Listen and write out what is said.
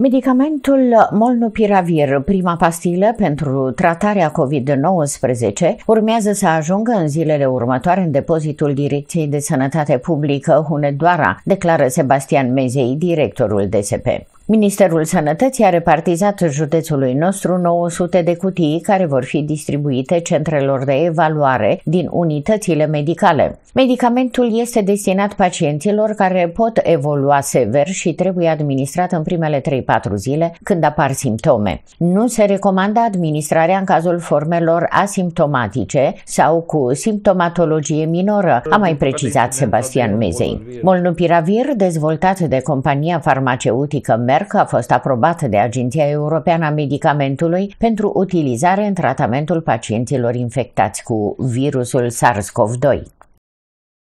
Medicamentul Molnupiravir, prima pastilă pentru tratarea COVID-19, urmează să ajungă în zilele următoare în depozitul Direcției de Sănătate Publică Hunedoara, declară Sebastian Mezei, directorul DSP. Ministerul Sănătății a repartizat județului nostru 900 de cutii care vor fi distribuite centrelor de evaluare din unitățile medicale. Medicamentul este destinat pacienților care pot evolua sever și trebuie administrat în primele 3-4 zile când apar simptome. Nu se recomandă administrarea în cazul formelor asimptomatice sau cu simptomatologie minoră, a mai precizat Sebastian Mezei. Molnupiravir, dezvoltat de compania farmaceutică Merck, Merck a fost aprobat de Agenția Europeană a Medicamentului pentru utilizare în tratamentul pacienților infectați cu virusul SARS-CoV-2.